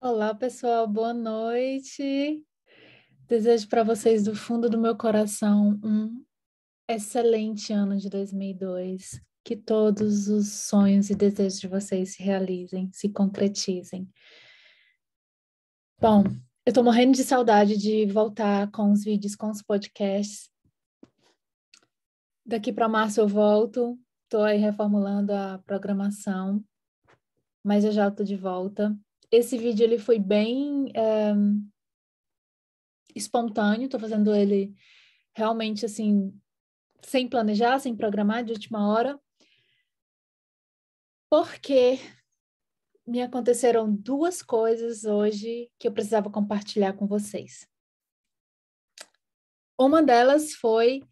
Olá, pessoal, boa noite. Desejo para vocês do fundo do meu coração um excelente ano de 2002. Que todos os sonhos e desejos de vocês se realizem, se concretizem. Bom, eu estou morrendo de saudade de voltar com os vídeos, com os podcasts. Daqui para março eu volto. Estou aí reformulando a programação, mas eu já estou de volta esse vídeo ele foi bem um, eh, espontâneo, estou fazendo ele realmente assim, sem planejar, sem programar, de última hora, porque me aconteceram duas coisas hoje que eu precisava compartilhar com vocês. Uma delas foi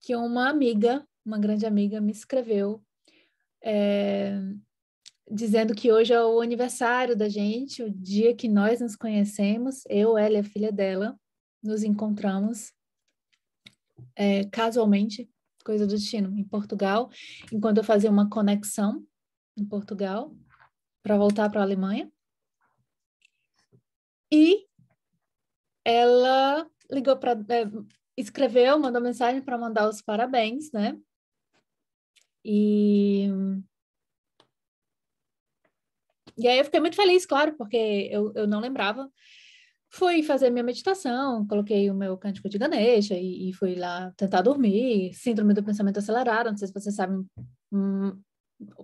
que uma amiga, uma grande amiga, me escreveu é, dizendo que hoje é o aniversário da gente, o dia que nós nos conhecemos, eu, ela e a filha dela, nos encontramos é, casualmente, coisa do destino, em Portugal, enquanto eu fazia uma conexão em Portugal para voltar para a Alemanha. E ela ligou para é, escreveu, mandou mensagem para mandar os parabéns, né? E e aí eu fiquei muito feliz, claro, porque eu, eu não lembrava. Fui fazer minha meditação, coloquei o meu cântico de Ganesha e, e fui lá tentar dormir. Síndrome do pensamento acelerado, não sei se vocês sabem, hum,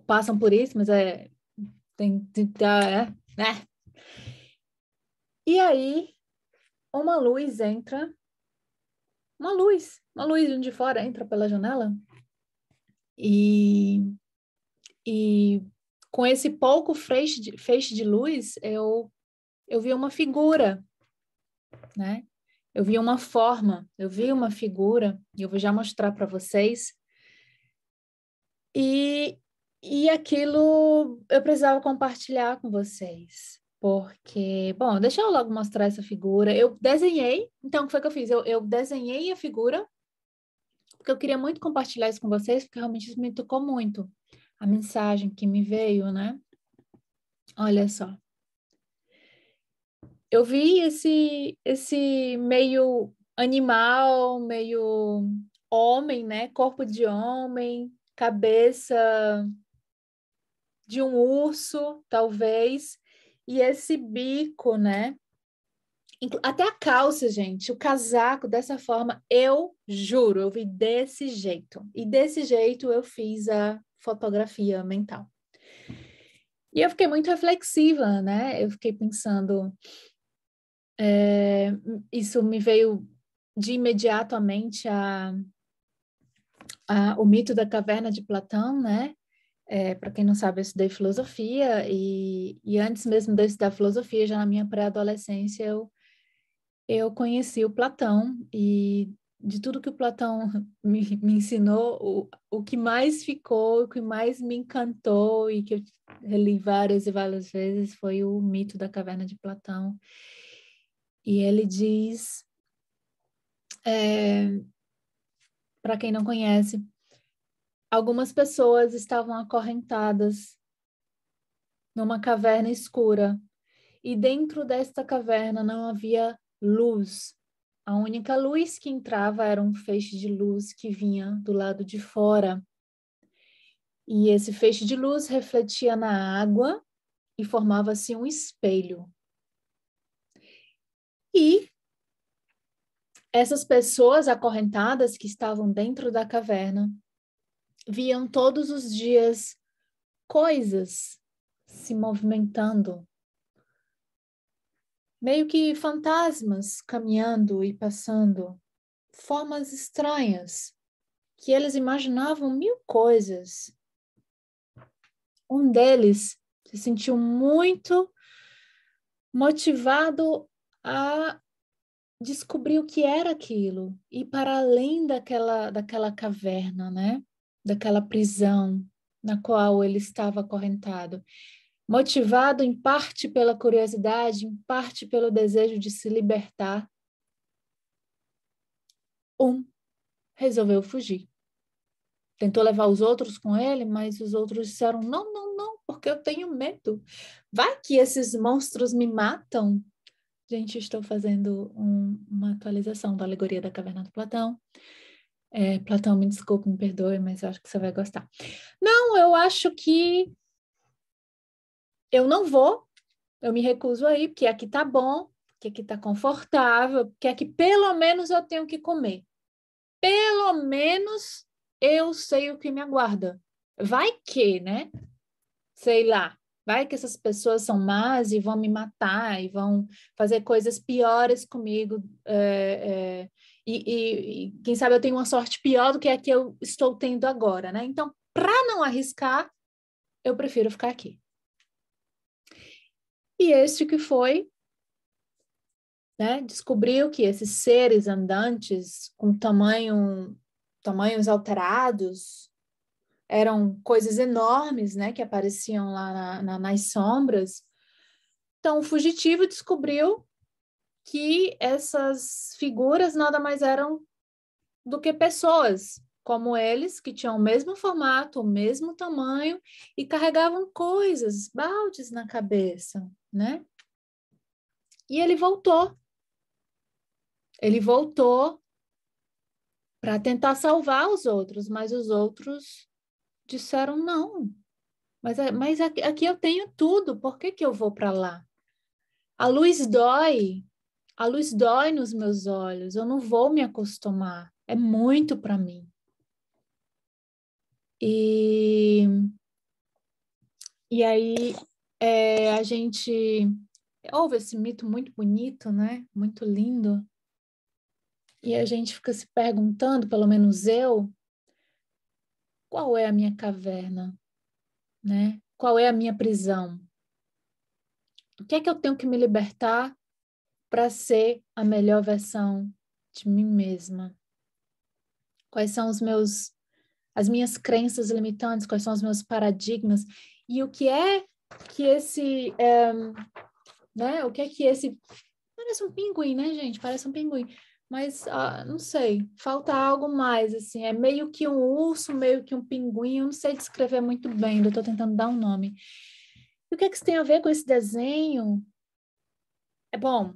passam por isso, mas é. Tem. tem é, né? E aí, uma luz entra. Uma luz, uma luz de fora entra pela janela e, e com esse pouco feixe de, feixe de luz, eu, eu vi uma figura, né? Eu vi uma forma, eu vi uma figura, e eu vou já mostrar para vocês. E, e aquilo eu precisava compartilhar com vocês, porque, bom, deixa eu logo mostrar essa figura. Eu desenhei, então o que foi que eu fiz? Eu, eu desenhei a figura, porque eu queria muito compartilhar isso com vocês, porque realmente isso me tocou muito a mensagem que me veio, né? Olha só. Eu vi esse, esse meio animal, meio homem, né? Corpo de homem, cabeça de um urso, talvez, e esse bico, né? Até a calça, gente, o casaco dessa forma, eu juro, eu vi desse jeito. E desse jeito eu fiz a fotografia mental. E eu fiquei muito reflexiva, né? Eu fiquei pensando. É, isso me veio de imediato à mente a, a, o mito da caverna de Platão, né? É, Para quem não sabe, eu estudei filosofia e, e antes mesmo de estudar filosofia, já na minha pré-adolescência, eu, eu conheci o Platão e de tudo que o Platão me, me ensinou, o, o que mais ficou, o que mais me encantou e que eu reli várias e várias vezes foi o mito da caverna de Platão. E ele diz, é, para quem não conhece, algumas pessoas estavam acorrentadas numa caverna escura e dentro desta caverna não havia luz, a única luz que entrava era um feixe de luz que vinha do lado de fora. E esse feixe de luz refletia na água e formava-se um espelho. E essas pessoas acorrentadas que estavam dentro da caverna viam todos os dias coisas se movimentando meio que fantasmas caminhando e passando, formas estranhas, que eles imaginavam mil coisas. Um deles se sentiu muito motivado a descobrir o que era aquilo e para além daquela daquela caverna, né? Daquela prisão na qual ele estava acorrentado motivado em parte pela curiosidade, em parte pelo desejo de se libertar, um resolveu fugir. Tentou levar os outros com ele, mas os outros disseram: não, não, não, porque eu tenho medo. Vai que esses monstros me matam. Gente, estou fazendo um, uma atualização da alegoria da caverna do Platão. É, Platão, me desculpe, me perdoe, mas eu acho que você vai gostar. Não, eu acho que eu não vou, eu me recuso aí, porque aqui tá bom, porque aqui tá confortável, porque aqui pelo menos eu tenho que comer. Pelo menos eu sei o que me aguarda. Vai que, né? Sei lá. Vai que essas pessoas são más e vão me matar e vão fazer coisas piores comigo. É, é, e, e, quem sabe eu tenho uma sorte pior do que a que eu estou tendo agora, né? Então, para não arriscar, eu prefiro ficar aqui. E este que foi, né, descobriu que esses seres andantes com tamanho, tamanhos alterados eram coisas enormes, né, que apareciam lá na, na, nas sombras. Então, o fugitivo descobriu que essas figuras nada mais eram do que pessoas como eles, que tinham o mesmo formato, o mesmo tamanho e carregavam coisas, baldes na cabeça né? E ele voltou. Ele voltou para tentar salvar os outros, mas os outros disseram não. Mas, é, mas aqui, eu tenho tudo, por que, que eu vou para lá? A luz dói, a luz dói nos meus olhos, eu não vou me acostumar, é muito para mim. E, e aí é, a gente ouve esse mito muito bonito, né? Muito lindo. E a gente fica se perguntando, pelo menos eu, qual é a minha caverna, né? Qual é a minha prisão? O que é que eu tenho que me libertar para ser a melhor versão de mim mesma? Quais são os meus as minhas crenças limitantes, quais são os meus paradigmas e o que é que esse. É, né? O que é que esse. Parece um pinguim, né, gente? Parece um pinguim. Mas ah, não sei, falta algo mais, assim. É meio que um urso, meio que um pinguim. Eu não sei descrever muito bem, eu estou tentando dar um nome. E o que é que isso tem a ver com esse desenho? É bom.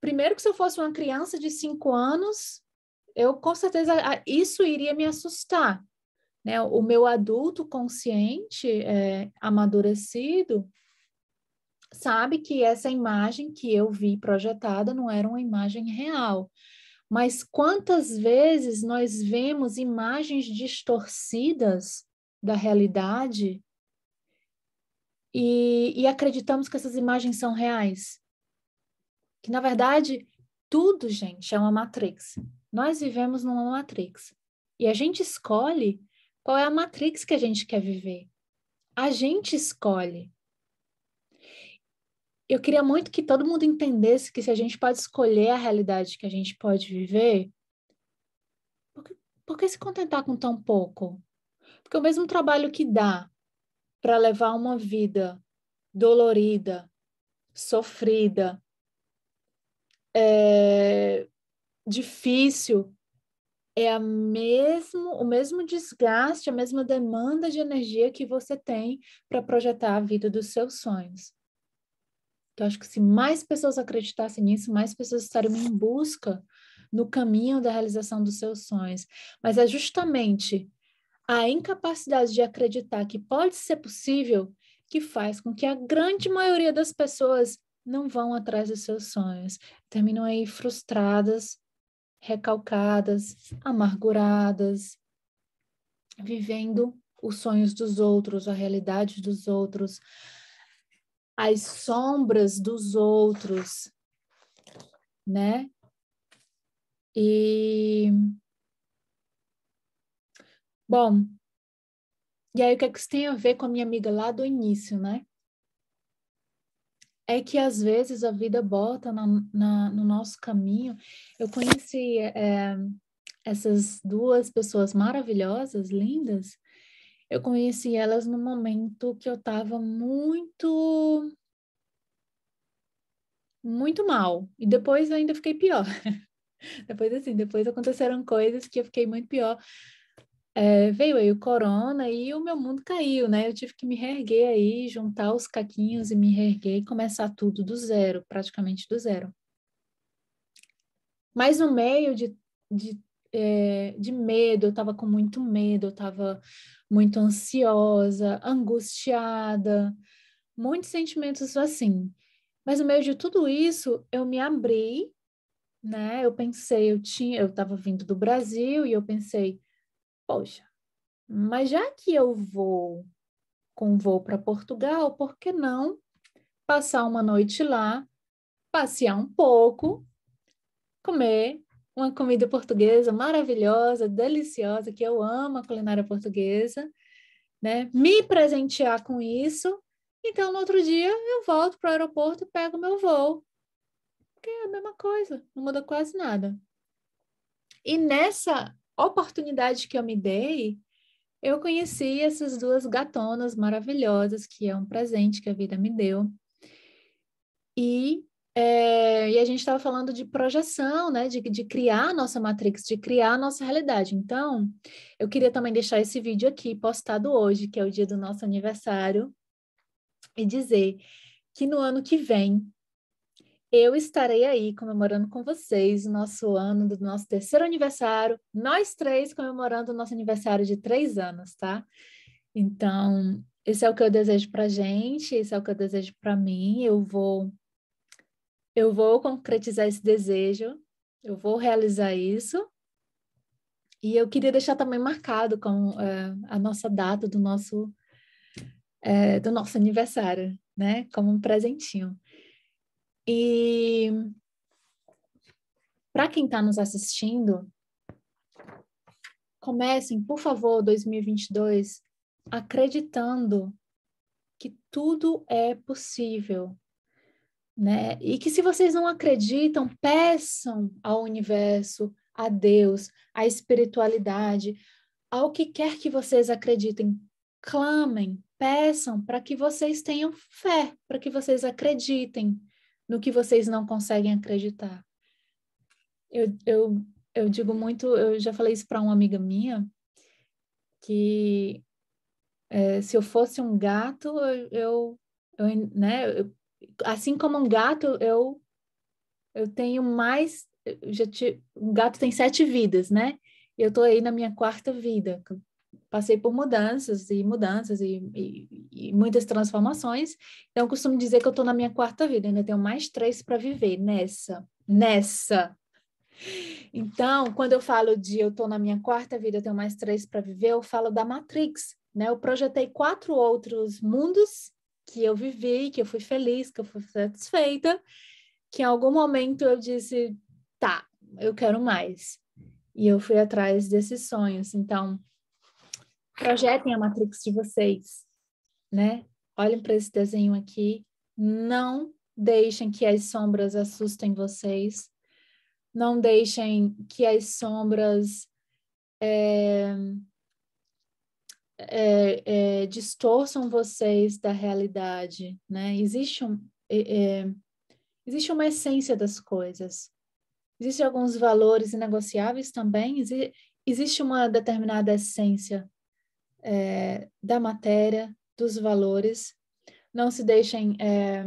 Primeiro que se eu fosse uma criança de cinco anos, eu com certeza ah, isso iria me assustar. Né? O meu adulto consciente, é, amadurecido, sabe que essa imagem que eu vi projetada não era uma imagem real. Mas quantas vezes nós vemos imagens distorcidas da realidade e, e, acreditamos que essas imagens são reais? Que na verdade tudo, gente, é uma matrix. Nós vivemos numa matrix e a gente escolhe qual é a matrix que a gente quer viver? A gente escolhe. Eu queria muito que todo mundo entendesse que se a gente pode escolher a realidade que a gente pode viver, por que, por que se contentar com tão pouco? Porque o mesmo trabalho que dá para levar uma vida dolorida, sofrida, é, difícil, é a mesmo, o mesmo desgaste, a mesma demanda de energia que você tem para projetar a vida dos seus sonhos. Então, acho que se mais pessoas acreditassem nisso, mais pessoas estariam em busca no caminho da realização dos seus sonhos. Mas é justamente a incapacidade de acreditar que pode ser possível que faz com que a grande maioria das pessoas não vão atrás dos seus sonhos, terminam aí frustradas, recalcadas, amarguradas, vivendo os sonhos dos outros, a realidade dos outros, as sombras dos outros, né? E bom, e aí o que é que isso tem a ver com a minha amiga lá do início, né? é que às vezes a vida bota na, na no nosso caminho. Eu conheci é, essas duas pessoas maravilhosas, lindas. Eu conheci elas no momento que eu estava muito muito mal. E depois ainda fiquei pior. depois assim, depois aconteceram coisas que eu fiquei muito pior, é, veio aí o corona e o meu mundo caiu, né? Eu tive que me reerguer aí, juntar os caquinhos e me reerguer e começar tudo do zero, praticamente do zero. Mas no meio de, de, é, de medo, eu estava com muito medo, eu estava muito ansiosa, angustiada, muitos sentimentos assim. Mas no meio de tudo isso, eu me abri, né? Eu pensei, eu tinha, eu estava vindo do Brasil e eu pensei, poxa, mas já que eu vou com voo para Portugal, por que não passar uma noite lá, passear um pouco, comer uma comida portuguesa maravilhosa, deliciosa, que eu amo a culinária portuguesa, né? Me presentear com isso. Então, no outro dia, eu volto para o aeroporto e pego meu voo. Porque é a mesma coisa, não muda quase nada. E nessa oportunidade que eu me dei, eu conheci essas duas gatonas maravilhosas, que é um presente que a vida me deu. E, é, e a gente estava falando de projeção, né? De, de criar a nossa matrix, de criar a nossa realidade. Então, eu queria também deixar esse vídeo aqui postado hoje, que é o dia do nosso aniversário, e dizer que no ano que vem eu estarei aí comemorando com vocês o nosso ano do nosso terceiro aniversário, nós três comemorando o nosso aniversário de três anos, tá? Então, esse é o que eu desejo para gente, esse é o que eu desejo para mim. Eu vou, eu vou concretizar esse desejo, eu vou realizar isso. E eu queria deixar também marcado com é, a nossa data do nosso é, do nosso aniversário, né? Como um presentinho. E para quem está nos assistindo, comecem, por favor, 2022, acreditando que tudo é possível, né? E que se vocês não acreditam, peçam ao universo, a Deus, à espiritualidade, ao que quer que vocês acreditem, clamem, peçam para que vocês tenham fé, para que vocês acreditem no que vocês não conseguem acreditar. Eu, eu, eu digo muito, eu já falei isso para uma amiga minha, que é, se eu fosse um gato, eu, eu né, eu, assim como um gato, eu, eu tenho mais. Eu já um gato tem sete vidas, né? Eu estou aí na minha quarta vida, passei por mudanças e mudanças e, e, e muitas transformações. Então, eu costumo dizer que eu estou na minha quarta vida, ainda tenho mais três para viver nessa, nessa. Então, quando eu falo de eu estou na minha quarta vida, eu tenho mais três para viver, eu falo da Matrix, né? Eu projetei quatro outros mundos que eu vivi, que eu fui feliz, que eu fui satisfeita, que em algum momento eu disse, tá, eu quero mais. E eu fui atrás desses sonhos. Então, projetem a Matrix de vocês, né? Olhem para esse desenho aqui, não deixem que as sombras assustem vocês, não deixem que as sombras é, é, é, distorçam vocês da realidade, né? Existe, um, é, é, existe uma essência das coisas, existem alguns valores inegociáveis também, existe uma determinada essência é, da matéria, dos valores. Não se deixem é,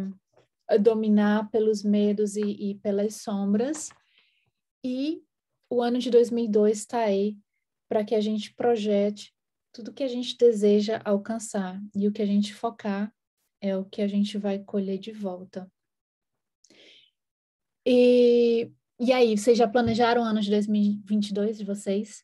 dominar pelos medos e, e pelas sombras. E o ano de 2002 está aí para que a gente projete tudo que a gente deseja alcançar e o que a gente focar é o que a gente vai colher de volta. E, e aí, vocês já planejaram o ano de 2022 de vocês?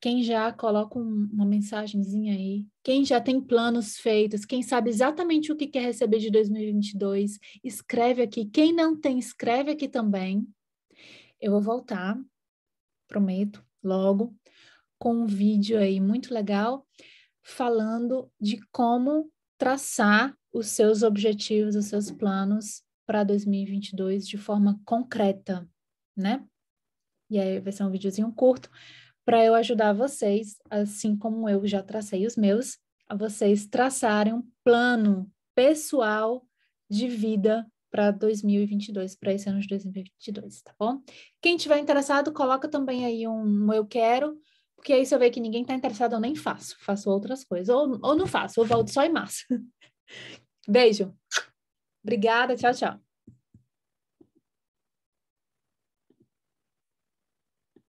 Quem já coloca uma mensagenzinha aí, quem já tem planos feitos, quem sabe exatamente o que quer receber de 2022, escreve aqui. Quem não tem, escreve aqui também. Eu vou voltar, prometo, logo, com um vídeo aí muito legal falando de como traçar os seus objetivos, os seus planos para 2022 de forma concreta, né? E aí vai ser um videozinho curto, para eu ajudar vocês, assim como eu já tracei os meus, a vocês traçarem um plano pessoal de vida para 2022, para esse ano de 2022, tá bom? Quem tiver interessado, coloca também aí um eu quero, porque aí se eu ver que ninguém está interessado, eu nem faço, faço outras coisas, ou, ou não faço, ou volto só em massa. Beijo. Obrigada, tchau, tchau.